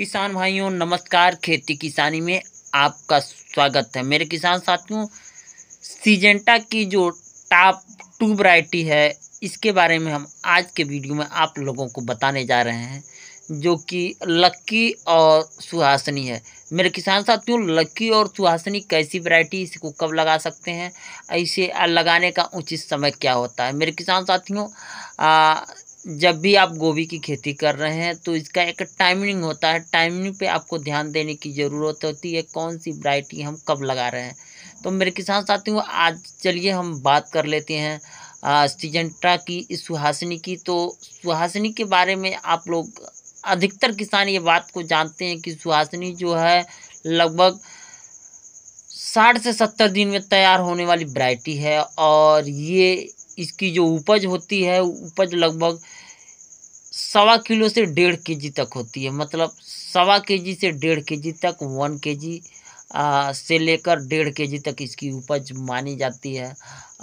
किसान भाइयों नमस्कार खेती किसानी में आपका स्वागत है मेरे किसान साथियों सीजेंटा की जो टॉप टू वरायटी है इसके बारे में हम आज के वीडियो में आप लोगों को बताने जा रहे हैं जो कि लक्की और सुहासनी है मेरे किसान साथियों लक्की और सुहासनी कैसी वरायटी इसको कब लगा सकते हैं इसे लगाने का उचित समय क्या होता है मेरे किसान साथियों जब भी आप गोभी की खेती कर रहे हैं तो इसका एक टाइमिंग होता है टाइमिंग पे आपको ध्यान देने की ज़रूरत होती है कौन सी वरायटी हम कब लगा रहे हैं तो मेरे किसान साथियों आज चलिए हम बात कर लेते हैं सिजेंटा की सुहासिनी की तो सुहासिनी के बारे में आप लोग अधिकतर किसान ये बात को जानते हैं कि सुहासिनी जो है लगभग साठ से सत्तर दिन में तैयार होने वाली वरायटी है और ये इसकी जो उपज होती है उपज लगभग सवा किलो से डेढ़ के तक होती है मतलब सवा के से डेढ़ के तक वन के आ, से लेकर डेढ़ के जी तक इसकी उपज मानी जाती है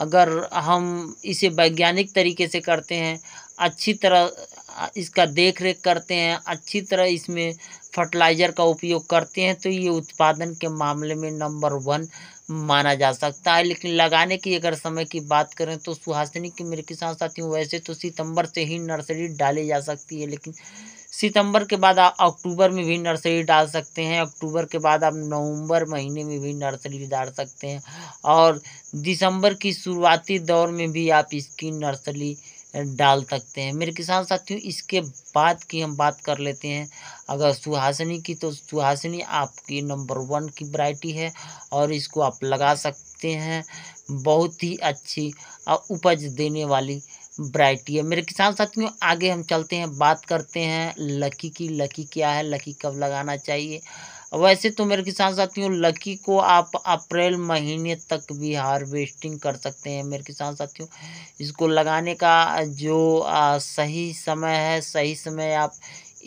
अगर हम इसे वैज्ञानिक तरीके से करते हैं अच्छी तरह इसका देख रेख करते हैं अच्छी तरह इसमें फर्टिलाइज़र का उपयोग करते हैं तो ये उत्पादन के मामले में नंबर वन माना जा सकता है लेकिन लगाने की अगर समय की बात करें तो सुहासिनी की मेरे किसान साथियों वैसे तो सितंबर से ही नर्सरी डाली जा सकती है लेकिन सितंबर के बाद आप अक्टूबर में भी नर्सरी डाल सकते हैं अक्टूबर के बाद आप नवंबर महीने में भी नर्सरी डाल सकते हैं और दिसंबर की शुरुआती दौर में भी आप इसकी नर्सरी डाल सकते हैं मेरे किसान साथियों इसके बाद की हम बात कर लेते हैं अगर सुहासिनी की तो सुहासनी आपकी नंबर वन की वरायटी है और इसको आप लगा सकते हैं बहुत ही अच्छी और उपज देने वाली वरायटी है मेरे किसान साथियों आगे हम चलते हैं बात करते हैं लकी की लकी क्या है लकी कब लगाना चाहिए वैसे तो मेरे किसान साथियों लकी को आप अप्रैल महीने तक भी हार्वेस्टिंग कर सकते हैं मेरे किसान साथियों इसको लगाने का जो आ, सही समय है सही समय आप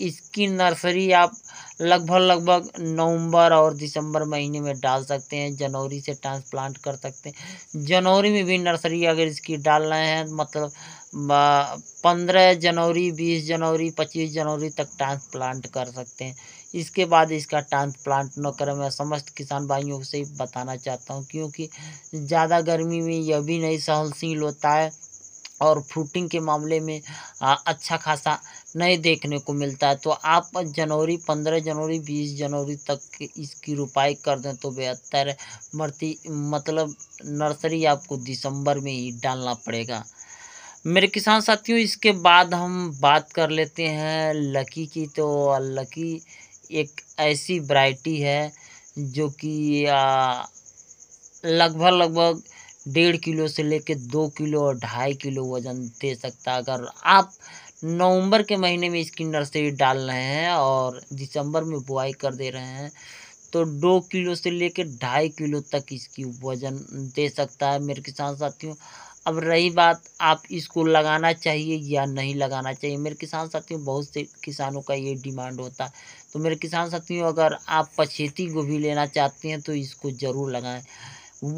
इसकी नर्सरी आप लगभग लगभग नवंबर और दिसंबर महीने में डाल सकते हैं जनवरी से ट्रांसप्लांट कर सकते हैं जनवरी में भी नर्सरी अगर इसकी डाल रहे हैं मतलब पंद्रह जनवरी बीस जनवरी पच्चीस जनवरी तक ट्रांसप्लांट कर सकते हैं इसके बाद इसका ट्रांसप्लांट न करें मैं समस्त किसान भाइयों से बताना चाहता हूँ क्योंकि ज़्यादा गर्मी में यह भी नहीं सहनशील होता है और फ्रूटिंग के मामले में आ, अच्छा खासा नहीं देखने को मिलता है तो आप जनवरी पंद्रह जनवरी बीस जनवरी तक इसकी रुपाई कर दें तो बेहतर मरती मतलब नर्सरी आपको दिसंबर में ही डालना पड़ेगा मेरे किसान साथियों इसके बाद हम बात कर लेते हैं लकी की तो लकी एक ऐसी वैरायटी है जो कि लगभग लगभग डेढ़ किलो से कर दो किलो और ढाई किलो वज़न दे सकता है अगर आप नवंबर के महीने में इसकी नर्सरी डाल रहे हैं और दिसंबर में बुआई कर दे रहे हैं तो दो किलो से लेकर ढाई किलो तक इसकी वज़न दे सकता है मेरे किसान साथियों अब रही बात आप इसको लगाना चाहिए या नहीं लगाना चाहिए मेरे किसान साथियों बहुत से किसानों का ये डिमांड होता है तो मेरे किसान साथियों अगर आप पछेती गोभी लेना चाहते हैं तो इसको ज़रूर लगाएं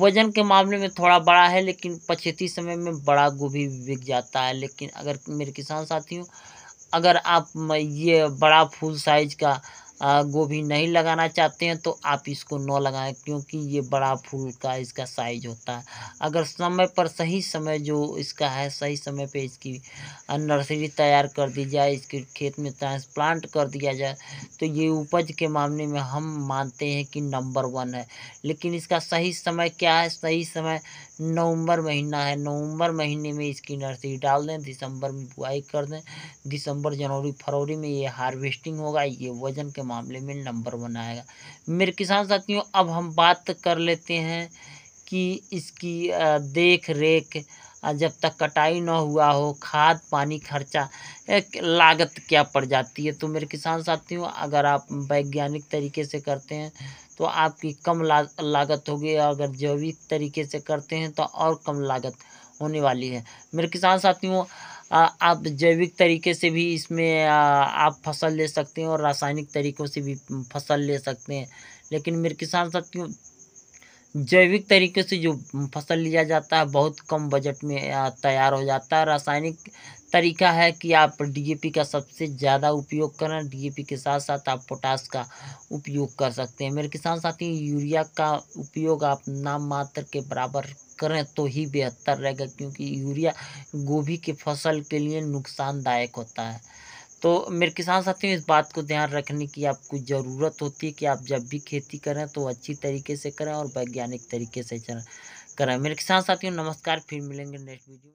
वजन के मामले में थोड़ा बड़ा है लेकिन पछेती समय में बड़ा गोभी बिक जाता है लेकिन अगर मेरे किसान साथियों अगर आप ये बड़ा फुल साइज का गोभी नहीं लगाना चाहते हैं तो आप इसको न लगाएं क्योंकि ये बड़ा फूल का इसका साइज होता है अगर समय पर सही समय जो इसका है सही समय पे इसकी नर्सरी तैयार कर दी जाए इसके खेत में ट्रांसप्लांट कर दिया जाए तो ये उपज के मामले में हम मानते हैं कि नंबर वन है लेकिन इसका सही समय क्या है सही समय नवंबर महीना है नवंबर महीने में इसकी नर्सरी डाल दें दिसंबर में बुआई कर दें दिसंबर जनवरी फरवरी में ये हार्वेस्टिंग होगा ये वजन के मामले में नंबर वन आएगा मेरे किसान साथियों अब हम बात कर लेते हैं कि इसकी देख रेख जब तक कटाई ना हुआ हो खाद पानी खर्चा एक लागत क्या पड़ जाती है तो मेरे किसान साथियों अगर आप वैज्ञानिक तरीके से करते हैं तो आपकी कम लागत होगी अगर जैविक तरीके से करते हैं तो और कम लागत होने वाली है मेरे किसान साथियों आप जैविक तरीके से भी इसमें आप फसल ले सकते हैं और रासायनिक तरीक़ों से भी फसल ले सकते हैं लेकिन मेरे किसान साथियों जैविक तरीके से जो फसल लिया जाता है बहुत कम बजट में तैयार हो जाता है रासायनिक तरीका है कि आप डीएपी का सबसे ज़्यादा उपयोग करें डीएपी के साथ साथ आप पोटास का उपयोग कर सकते हैं मेरे किसान साथी यूरिया का उपयोग आप नाम मात्र के बराबर करें तो ही बेहतर रहेगा क्योंकि यूरिया गोभी के फसल के लिए नुकसानदायक होता है तो मेरे किसान साथियों इस बात को ध्यान रखने की आपको ज़रूरत होती है कि आप जब भी खेती करें तो अच्छी तरीके से करें और वैज्ञानिक तरीके से करें मेरे किसान साथियों नमस्कार फिर मिलेंगे नेक्स्ट वीडियो